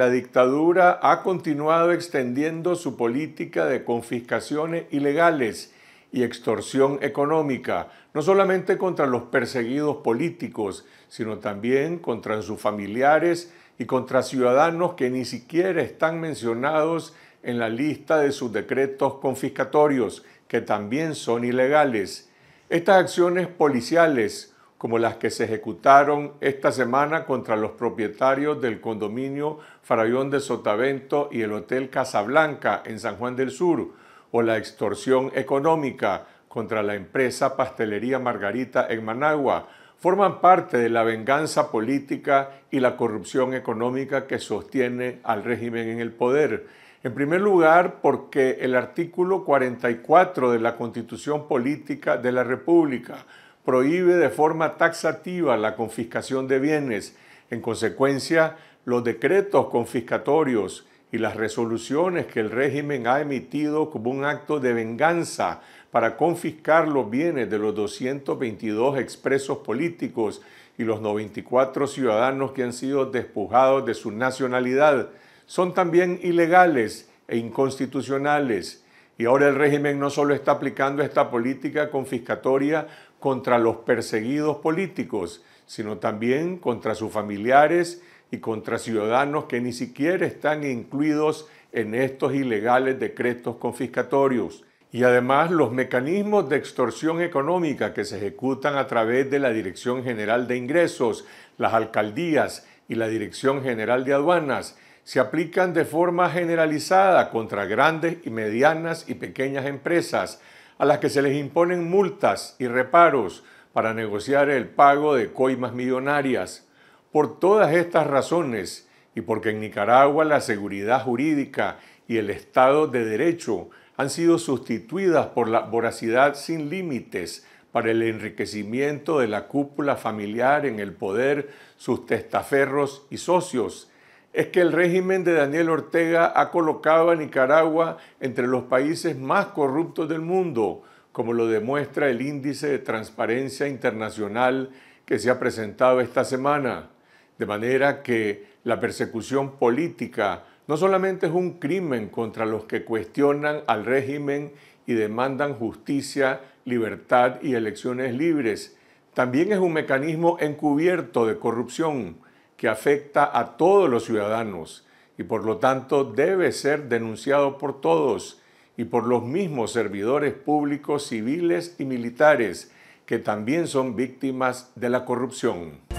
la dictadura ha continuado extendiendo su política de confiscaciones ilegales y extorsión económica, no solamente contra los perseguidos políticos, sino también contra sus familiares y contra ciudadanos que ni siquiera están mencionados en la lista de sus decretos confiscatorios, que también son ilegales. Estas acciones policiales como las que se ejecutaron esta semana contra los propietarios del condominio Farallón de Sotavento y el Hotel Casablanca en San Juan del Sur, o la extorsión económica contra la empresa Pastelería Margarita en Managua, forman parte de la venganza política y la corrupción económica que sostiene al régimen en el poder. En primer lugar, porque el artículo 44 de la Constitución Política de la República prohíbe de forma taxativa la confiscación de bienes. En consecuencia, los decretos confiscatorios y las resoluciones que el régimen ha emitido como un acto de venganza para confiscar los bienes de los 222 expresos políticos y los 94 ciudadanos que han sido despojados de su nacionalidad son también ilegales e inconstitucionales. Y ahora el régimen no solo está aplicando esta política confiscatoria contra los perseguidos políticos, sino también contra sus familiares y contra ciudadanos que ni siquiera están incluidos en estos ilegales decretos confiscatorios. Y además los mecanismos de extorsión económica que se ejecutan a través de la Dirección General de Ingresos, las alcaldías y la Dirección General de Aduanas se aplican de forma generalizada contra grandes y medianas y pequeñas empresas, a las que se les imponen multas y reparos para negociar el pago de coimas millonarias. Por todas estas razones y porque en Nicaragua la seguridad jurídica y el Estado de Derecho han sido sustituidas por la voracidad sin límites para el enriquecimiento de la cúpula familiar en el poder, sus testaferros y socios, es que el régimen de Daniel Ortega ha colocado a Nicaragua entre los países más corruptos del mundo, como lo demuestra el índice de transparencia internacional que se ha presentado esta semana. De manera que la persecución política no solamente es un crimen contra los que cuestionan al régimen y demandan justicia, libertad y elecciones libres, también es un mecanismo encubierto de corrupción que afecta a todos los ciudadanos y por lo tanto debe ser denunciado por todos y por los mismos servidores públicos civiles y militares que también son víctimas de la corrupción.